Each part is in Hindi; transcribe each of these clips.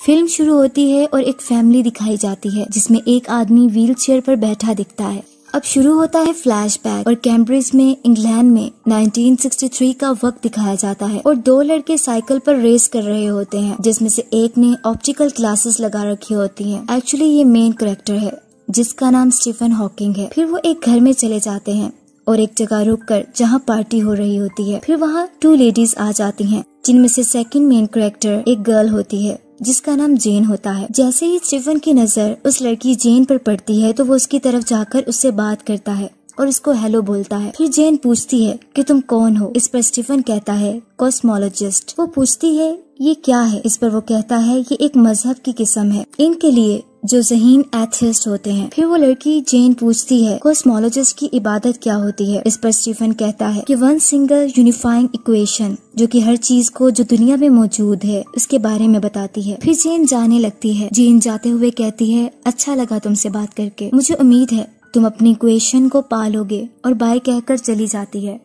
फिल्म शुरू होती है और एक फैमिली दिखाई जाती है जिसमें एक आदमी व्हीलचेयर पर बैठा दिखता है अब शुरू होता है फ्लैशबैक और कैम्ब्रिज में इंग्लैंड में 1963 का वक्त दिखाया जाता है और दो लड़के साइकिल पर रेस कर रहे होते हैं जिसमें से एक ने ऑप्टिकल ग्लासेस लगा रखी होती हैं। एक्चुअली ये मेन करेक्टर है जिसका नाम स्टीफन हॉकिंग है फिर वो एक घर में चले जाते हैं और एक जगह रुक कर जहाँ पार्टी हो रही होती है फिर वहाँ टू लेडीज आ जाती है जिनमें से सेकेंड मेन करेक्टर एक गर्ल होती है जिसका नाम जेन होता है जैसे ही स्टीफन की नजर उस लड़की जेन पर पड़ती है तो वो उसकी तरफ जाकर उससे बात करता है और उसको हेलो बोलता है फिर जेन पूछती है कि तुम कौन हो इस पर स्टीफन कहता है कॉस्मोलॉजिस्ट वो पूछती है ये क्या है इस पर वो कहता है ये एक मजहब की किस्म है इनके लिए जो जहीन एथिस्ट होते हैं फिर वो लड़की जेन पूछती है कॉस्मोलॉजिस्ट की इबादत क्या होती है इस पर स्टीफन कहता है कि वन सिंगल यूनिफाइंग इक्वेशन जो कि हर चीज को जो दुनिया में मौजूद है उसके बारे में बताती है फिर जेन जाने लगती है जेन जाते हुए कहती है अच्छा लगा तुमसे बात करके मुझे उम्मीद है तुम अपनी इक्वेशन को पालोगे और बाय कहकर चली जाती है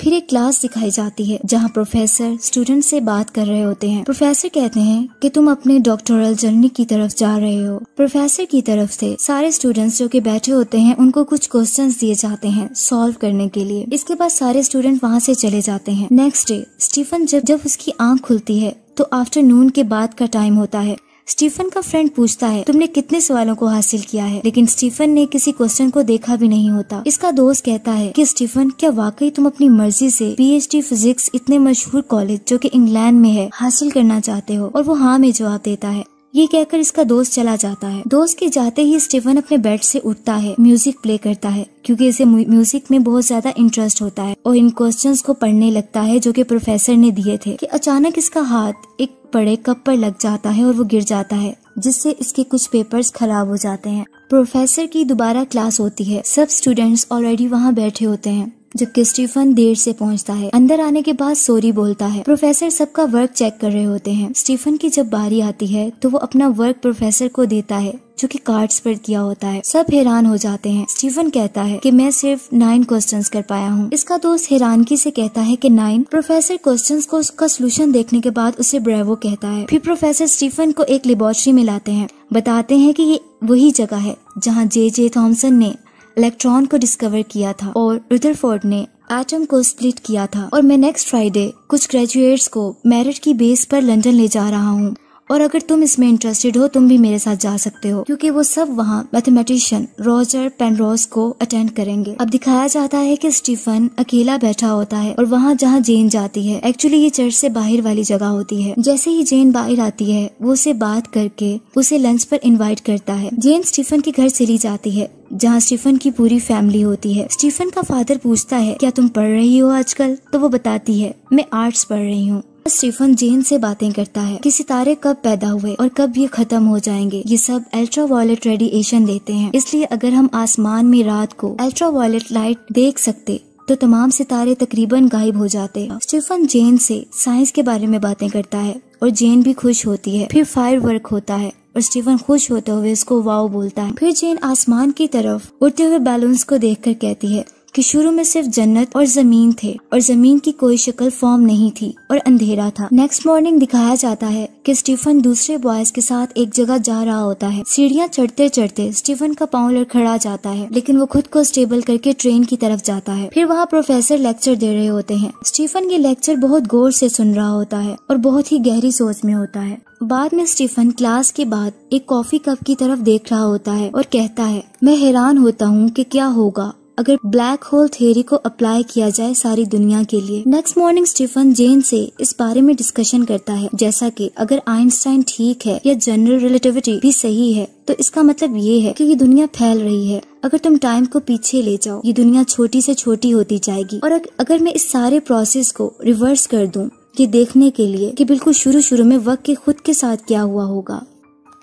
फिर एक क्लास दिखाई जाती है जहाँ प्रोफेसर स्टूडेंट से बात कर रहे होते हैं प्रोफेसर कहते हैं कि तुम अपने डॉक्टोरल जर्नी की तरफ जा रहे हो प्रोफेसर की तरफ से सारे स्टूडेंट्स जो कि बैठे होते हैं उनको कुछ क्वेश्चंस दिए जाते हैं सॉल्व करने के लिए इसके बाद सारे स्टूडेंट वहाँ से चले जाते हैं नेक्स्ट डे स्टीफन जब जब उसकी आँख खुलती है तो आफ्टरनून के बाद का टाइम होता है स्टीफन का फ्रेंड पूछता है तुमने कितने सवालों को हासिल किया है लेकिन स्टीफन ने किसी क्वेश्चन को देखा भी नहीं होता इसका दोस्त कहता है कि स्टीफन क्या वाकई तुम अपनी मर्जी से पीएचडी फिजिक्स इतने मशहूर कॉलेज जो कि इंग्लैंड में है हासिल करना चाहते हो और वो हाँ में जवाब देता है ये कहकर इसका दोस्त चला जाता है दोस्त के जाते ही स्टीफन अपने बेड से उठता है म्यूजिक प्ले करता है क्योंकि इसे म्यूजिक में बहुत ज्यादा इंटरेस्ट होता है और इन क्वेश्चंस को पढ़ने लगता है जो कि प्रोफेसर ने दिए थे कि अचानक इसका हाथ एक बड़े कप पर लग जाता है और वो गिर जाता है जिससे इसके कुछ पेपर्स खराब हो जाते हैं प्रोफेसर की दोबारा क्लास होती है सब स्टूडेंट्स ऑलरेडी वहाँ बैठे होते हैं जबकि स्टीफन देर से पहुंचता है अंदर आने के बाद सोरी बोलता है प्रोफेसर सबका वर्क चेक कर रहे होते हैं स्टीफन की जब बारी आती है तो वो अपना वर्क प्रोफेसर को देता है जो कि कार्ड्स पर किया होता है सब हैरान हो जाते हैं स्टीफन कहता है कि मैं सिर्फ नाइन क्वेश्चंस कर पाया हूँ इसका दोस्त हैरानगी से कहता है कि नाइन प्रोफेसर क्वेश्चंस को उसका सोल्यूशन देखने के बाद उसे ब्रेवो कहता है फिर प्रोफेसर स्टीफन को एक लेबोरेटरी में लाते हैं बताते हैं कि ये वही जगह है जहाँ जे जे थॉमसन ने इलेक्ट्रॉन को डिस्कवर किया था और रुदरफोर्ड ने एटम को स्प्लिट किया था और मैं नेक्स्ट फ्राइडे कुछ ग्रेजुएट्स को मेरिट की बेस पर लंदन ले जा रहा हूँ और अगर तुम इसमें इंटरेस्टेड हो तुम भी मेरे साथ जा सकते हो क्योंकि वो सब वहाँ मैथमेटिशियन रॉजर पेनरोस को अटेंड करेंगे अब दिखाया जाता है कि स्टीफन अकेला बैठा होता है और वहाँ जहाँ जेन जाती है एक्चुअली ये चर्च से बाहर वाली जगह होती है जैसे ही जेन बाहर आती है वो उसे बात करके उसे लंच पर इन्वाइट करता है जेन स्टीफन के घर चली जाती है जहाँ स्टीफन की पूरी फैमिली होती है स्टीफन का फादर पूछता है क्या तुम पढ़ रही हो आजकल तो वो बताती है मैं आर्ट्स पढ़ रही हूँ स्टीफन जेन से बातें करता है कि सितारे कब पैदा हुए और कब ये खत्म हो जाएंगे ये सब अल्ट्रा वायलेट रेडिएशन देते हैं इसलिए अगर हम आसमान में रात को अल्ट्रा वायलेट लाइट देख सकते तो तमाम सितारे तकरीबन गायब हो जाते हैं स्टीफन जेन से साइंस के बारे में बातें करता है और जेन भी खुश होती है फिर फायर वर्क होता है और स्टीफन खुश होते हुए उसको वाव बोलता है फिर जेन आसमान की तरफ उड़ते हुए बैलून्स को देखकर कहती है कि शुरू में सिर्फ जन्नत और जमीन थे और जमीन की कोई शक्ल फॉर्म नहीं थी और अंधेरा था नेक्स्ट मॉर्निंग दिखाया जाता है कि स्टीफन दूसरे बॉयज के साथ एक जगह जा रहा होता है सीढ़ियाँ चढ़ते चढ़ते स्टीफन का पाँव लड़खड़ा जाता है लेकिन वो खुद को स्टेबल करके ट्रेन की तरफ जाता है फिर वहाँ प्रोफेसर लेक्चर दे रहे होते हैं स्टीफन ये लेक्चर बहुत गौर से सुन रहा होता है और बहुत ही गहरी सोच में होता है बाद में स्टीफन क्लास के बाद एक कॉफी कप की तरफ देख रहा होता है और कहता है मैं हैरान होता हूँ कि क्या होगा अगर ब्लैक होल थ्योरी को अप्लाई किया जाए सारी दुनिया के लिए नेक्स्ट मॉर्निंग स्टीफन जेन से इस बारे में डिस्कशन करता है जैसा कि अगर आइंस्टाइन ठीक है या जनरल रिलेटिविटी भी सही है तो इसका मतलब ये है कि ये दुनिया फैल रही है अगर तुम टाइम को पीछे ले जाओ ये दुनिया छोटी से छोटी होती जाएगी और अगर मैं इस सारे प्रोसेस को रिवर्स कर दूं ये देखने के लिए कि बिल्कुल शुरू शुरू में वक्त के खुद के साथ क्या हुआ होगा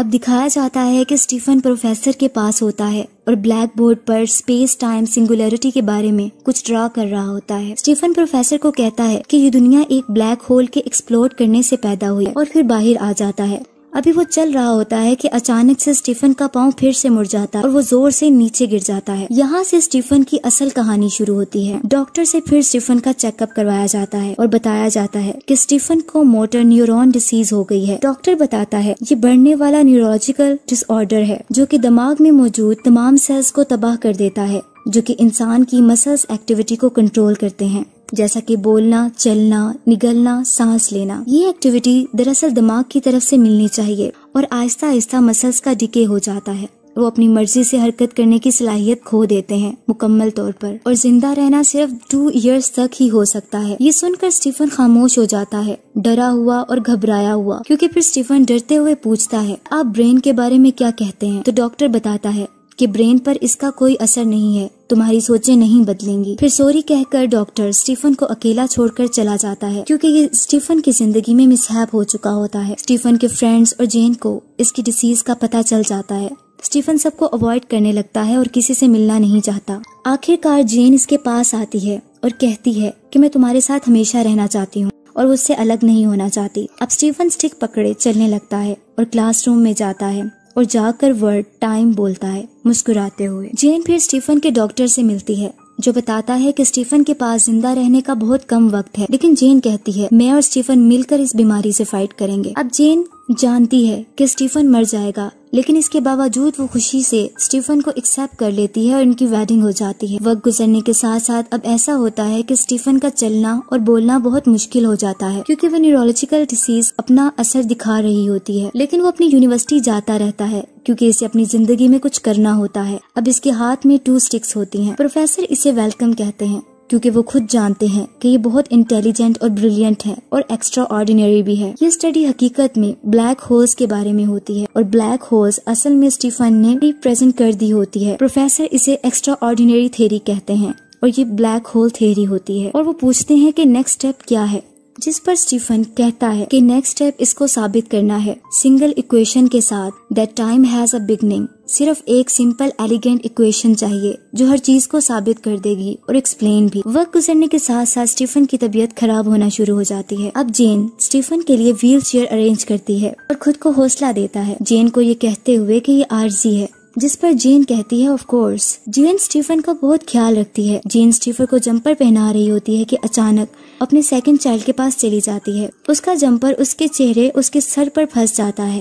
अब दिखाया जाता है कि स्टीफन प्रोफेसर के पास होता है और ब्लैक बोर्ड पर स्पेस टाइम सिंगुलरिटी के बारे में कुछ ड्रा कर रहा होता है स्टीफन प्रोफेसर को कहता है कि ये दुनिया एक ब्लैक होल के एक्सप्लोर करने से पैदा हुई और फिर बाहर आ जाता है अभी वो चल रहा होता है कि अचानक से स्टीफन का पाँव फिर से मुड़ जाता है और वो जोर से नीचे गिर जाता है यहाँ से स्टीफन की असल कहानी शुरू होती है डॉक्टर से फिर स्टीफन का चेकअप करवाया जाता है और बताया जाता है कि स्टीफन को मोटर न्यूरॉन डिसीज हो गई है डॉक्टर बताता है ये बढ़ने वाला न्यूरोलॉजिकल डिसऑर्डर है जो की दिमाग में मौजूद तमाम सेल्स को तबाह कर देता है जो की इंसान की मसल्स एक्टिविटी को कंट्रोल करते हैं जैसा कि बोलना चलना निगलना सांस लेना ये एक्टिविटी दरअसल दिमाग की तरफ से मिलनी चाहिए और आहिस्ता आहिस्ता मसल्स का डिके हो जाता है वो अपनी मर्जी से हरकत करने की सलाहियत खो देते हैं मुकम्मल तौर पर और जिंदा रहना सिर्फ टू इयर्स तक ही हो सकता है ये सुनकर स्टीफन खामोश हो जाता है डरा हुआ और घबराया हुआ क्योंकि फिर स्टीफन डरते हुए पूछता है आप ब्रेन के बारे में क्या कहते हैं तो डॉक्टर बताता है कि ब्रेन पर इसका कोई असर नहीं है तुम्हारी सोचें नहीं बदलेंगी फिर सोरी कहकर डॉक्टर स्टीफन को अकेला छोड़कर चला जाता है क्योंकि स्टीफन की जिंदगी में मिसहैप हो चुका होता है स्टीफन के फ्रेंड्स और जेन को इसकी डिसीज का पता चल जाता है स्टीफन सबको अवॉइड करने लगता है और किसी से मिलना नहीं चाहता आखिरकार जेन इसके पास आती है और कहती है कि मैं तुम्हारे साथ हमेशा रहना चाहती हूँ और उससे अलग नहीं होना चाहती अब स्टीफन स्टिक पकड़े चलने लगता है और क्लासरूम में जाता है और जाकर वर्ड टाइम बोलता है मुस्कुराते हुए जेन फिर स्टीफन के डॉक्टर से मिलती है जो बताता है कि स्टीफन के पास जिंदा रहने का बहुत कम वक्त है लेकिन जेन कहती है मैं और स्टीफन मिलकर इस बीमारी से फाइट करेंगे अब जेन जानती है कि स्टीफन मर जाएगा लेकिन इसके बावजूद वो खुशी से स्टीफन को एक्सेप्ट कर लेती है और इनकी वेडिंग हो जाती है वक्त गुजरने के साथ साथ अब ऐसा होता है कि स्टीफन का चलना और बोलना बहुत मुश्किल हो जाता है क्योंकि वो न्यूरोलॉजिकल डिसीज अपना असर दिखा रही होती है लेकिन वो अपनी यूनिवर्सिटी जाता रहता है क्योंकि इसे अपनी जिंदगी में कुछ करना होता है अब इसके हाथ में टू स्टिक्स होती हैं। प्रोफेसर इसे वेलकम कहते हैं क्योंकि वो खुद जानते हैं कि ये बहुत इंटेलिजेंट और ब्रिलियंट है और एक्स्ट्रा ऑर्डिनरी भी है ये स्टडी हकीकत में ब्लैक होल्स के बारे में होती है और ब्लैक होल्स असल में स्टीफन ने रिप्रेजेंट कर दी होती है प्रोफेसर इसे एक्स्ट्रा ऑर्डिनरी थेरी कहते हैं और ये ब्लैक होल थेरी होती है और वो पूछते हैं कि नेक्स्ट स्टेप क्या है जिस पर स्टीफन कहता है कि नेक्स्ट स्टेप इसको साबित करना है सिंगल इक्वेशन के साथ that time has a beginning सिर्फ एक सिंपल एलिगेंट इक्वेशन चाहिए जो हर चीज को साबित कर देगी और एक्सप्लेन भी वक्त गुजरने के साथ साथ स्टीफन की तबीयत खराब होना शुरू हो जाती है अब जेन स्टीफन के लिए व्हील चेयर अरेंज करती है और खुद को हौसला देता है जेन को ये कहते हुए कि ये आरजी है जिस पर जेन कहती है ऑफ कोर्स जेन स्टीफन का बहुत ख्याल रखती है जेन स्टीफन को जम्पर पहना रही होती है कि अचानक अपने सेकंड चाइल्ड के पास चली जाती है उसका जंपर उसके चेहरे उसके सर पर फंस जाता है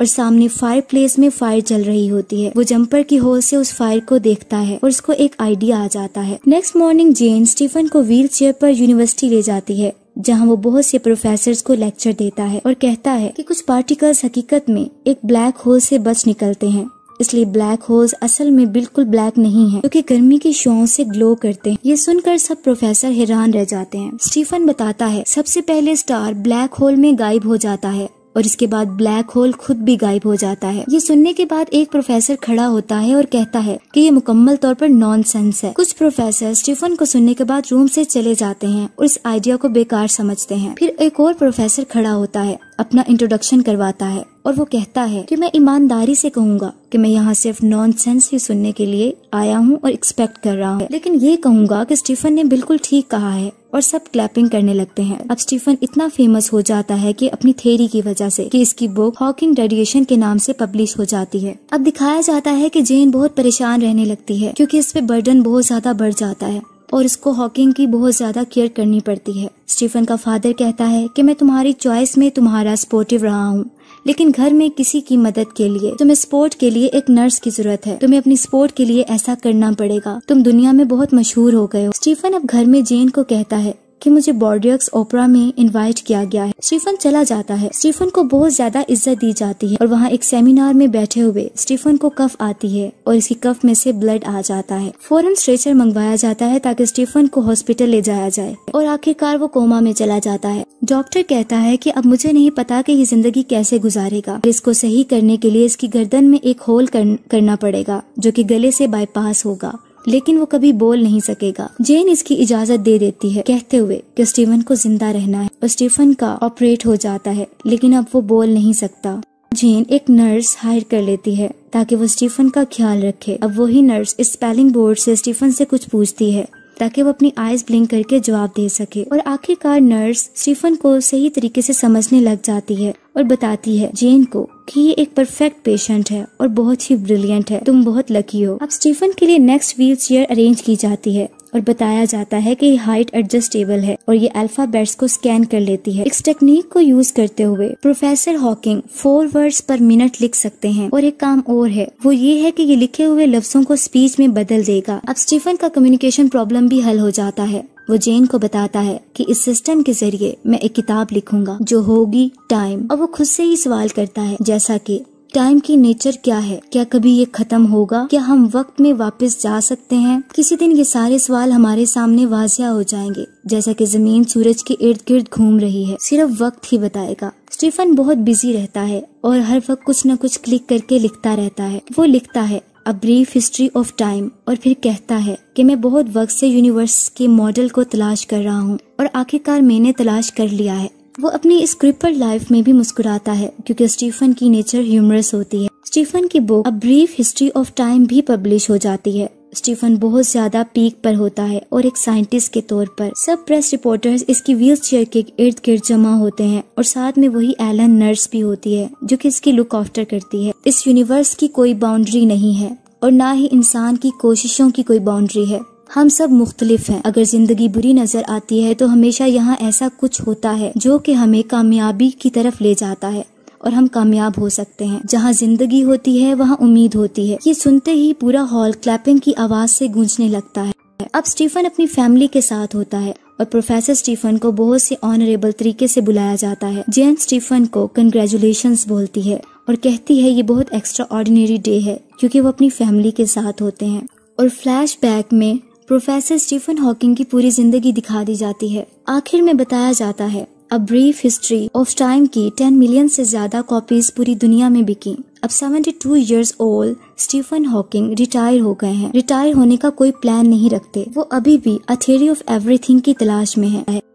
और सामने फायर प्लेस में फायर चल रही होती है वो जंपर की होल से उस फायर को देखता है और उसको एक आइडिया आ जाता है नेक्स्ट मॉर्निंग जेन स्टीफन को व्हील चेयर पर यूनिवर्सिटी ले जाती है जहाँ वो बहुत से प्रोफेसर को लेक्चर देता है और कहता है कि कुछ पार्टिकल्स हकीकत में एक ब्लैक होल से बच निकलते हैं इसलिए ब्लैक होल्स असल में बिल्कुल ब्लैक नहीं है क्योंकि गर्मी की शोओं से ग्लो करते हैं ये सुनकर सब प्रोफेसर हैरान रह जाते हैं स्टीफन बताता है सबसे पहले स्टार ब्लैक होल में गायब हो जाता है और इसके बाद ब्लैक होल खुद भी गायब हो जाता है ये सुनने के बाद एक प्रोफेसर खड़ा होता है और कहता है कि ये मुकम्मल तौर पर नॉनसेंस है कुछ प्रोफेसर स्टीफन को सुनने के बाद रूम से चले जाते हैं और इस आइडिया को बेकार समझते हैं फिर एक और प्रोफेसर खड़ा होता है अपना इंट्रोडक्शन करवाता है और वो कहता है कि मैं ईमानदारी से कहूँगा कि मैं यहाँ सिर्फ नॉनसेंस ही सुनने के लिए आया हूँ और एक्सपेक्ट कर रहा हूँ लेकिन ये कहूँगा कि स्टीफन ने बिल्कुल ठीक कहा है और सब क्लैपिंग करने लगते हैं अब स्टीफन इतना फेमस हो जाता है कि अपनी थेरी की वजह से कि इसकी बुक हॉकिंग रेडिएशन के नाम से पब्लिश हो जाती है अब दिखाया जाता है कि जेन बहुत परेशान रहने लगती है क्योंकि इस पे बर्डन बहुत ज्यादा बढ़ जाता है और इसको हॉकिंग की बहुत ज्यादा केयर करनी पड़ती है स्टीफन का फादर कहता है कि मैं तुम्हारी चॉइस में तुम्हारा सपोर्टिव रहा हूँ लेकिन घर में किसी की मदद के लिए तुम्हें स्पोर्ट के लिए एक नर्स की जरूरत है तुम्हें अपनी स्पोर्ट के लिए ऐसा करना पड़ेगा तुम दुनिया में बहुत मशहूर हो गए हो स्टीफन अब घर में जेन को कहता है कि मुझे बॉर्डियक्स ओपरा में इनवाइट किया गया है स्टीफन चला जाता है स्टीफन को बहुत ज्यादा इज्जत दी जाती है और वहाँ एक सेमिनार में बैठे हुए स्टीफन को कफ आती है और इसकी कफ में से ब्लड आ जाता है फौरन स्ट्रेचर मंगवाया जाता है ताकि स्टीफन को हॉस्पिटल ले जाया जाए और आखिरकार वो कोमा में चला जाता है डॉक्टर कहता है की अब मुझे नहीं पता की ये जिंदगी कैसे गुजारेगा इसको सही करने के लिए इसकी गर्दन में एक होल करना पड़ेगा जो की गले ऐसी बाईपास होगा लेकिन वो कभी बोल नहीं सकेगा जेन इसकी इजाजत दे देती है कहते हुए कि स्टीवन को जिंदा रहना है और स्टीफन का ऑपरेट हो जाता है लेकिन अब वो बोल नहीं सकता जेन एक नर्स हायर कर लेती है ताकि वो स्टीफन का ख्याल रखे अब वही नर्स इस स्पेलिंग बोर्ड से स्टीफन से कुछ पूछती है ताकि वो अपनी आईज ब्लिंक करके जवाब दे सके और आखिरकार नर्स स्टीफन को सही तरीके से समझने लग जाती है और बताती है जेन को कि ये एक परफेक्ट पेशेंट है और बहुत ही ब्रिलियंट है तुम बहुत लकी हो अब स्टीफन के लिए नेक्स्ट व्हील चेयर अरेंज की जाती है और बताया जाता है कि हाइट एडजस्टेबल है और ये अल्फाबेट्स को स्कैन कर लेती है इस टेक्निक को यूज करते हुए professor Hawking four words per minute लिख सकते हैं और एक काम और है वो ये है कि ये लिखे हुए लफ्जों को स्पीच में बदल देगा अब स्टीफन का कम्युनिकेशन प्रॉब्लम भी हल हो जाता है वो जेन को बताता है कि इस सिस्टम के जरिए मैं एक किताब लिखूंगा जो होगी टाइम और वो खुद से ही सवाल करता है जैसा कि टाइम की नेचर क्या है क्या कभी ये खत्म होगा क्या हम वक्त में वापस जा सकते हैं किसी दिन ये सारे सवाल हमारे सामने वाजिया हो जाएंगे जैसा कि जमीन सूरज के इर्द गिर्द घूम रही है सिर्फ वक्त ही बताएगा स्टीफन बहुत बिजी रहता है और हर वक्त कुछ न कुछ क्लिक करके लिखता रहता है वो लिखता है a brief history of time और फिर कहता है कि मैं बहुत वक्त से यूनिवर्स के मॉडल को तलाश कर रहा हूँ और आखिरकार मैंने तलाश कर लिया है वो अपनी इस क्रिपल लाइफ में भी मुस्कुराता है क्योंकि स्टीफन की नेचर ह्यूमरस होती है स्टीफन की book a brief history of time भी पब्लिश हो जाती है स्टीफन बहुत ज्यादा पीक पर होता है और एक साइंटिस्ट के तौर पर सब प्रेस रिपोर्टर्स इसकी व्हील चेयर के इर्द गिर्द जमा होते हैं और साथ में वही एलन नर्स भी होती है जो कि इसकी लुक आफ्टर करती है इस यूनिवर्स की कोई बाउंड्री नहीं है और ना ही इंसान की कोशिशों की कोई बाउंड्री है हम सब मुख्तलिफ हैं अगर जिंदगी बुरी नजर आती है तो हमेशा यहाँ ऐसा कुछ होता है जो कि हमें कामयाबी की तरफ ले जाता है और हम कामयाब हो सकते हैं जहाँ जिंदगी होती है वहाँ उम्मीद होती है ये सुनते ही पूरा हॉल क्लैपिंग की आवाज से गूंजने लगता है अब स्टीफन अपनी फैमिली के साथ होता है और प्रोफेसर स्टीफन को बहुत से ऑनरेबल तरीके से बुलाया जाता है जेन स्टीफन को कंग्रेचुलेशन बोलती है और कहती है ये बहुत एक्स्ट्रा ऑर्डिनरी डे है क्योंकि वो अपनी फैमिली के साथ होते हैं और फ्लैशबैक में प्रोफेसर स्टीफन हॉकिंग की पूरी जिंदगी दिखा दी जाती है आखिर में बताया जाता है a brief history of time की 10 मिलियन से ज्यादा कॉपीज पूरी दुनिया में बिकी अब 72 two years old Stephen Hawking retire हो गए हैं रिटायर होने का कोई प्लान नहीं रखते वो अभी भी अ थेरी ऑफ एवरीथिंग की तलाश में है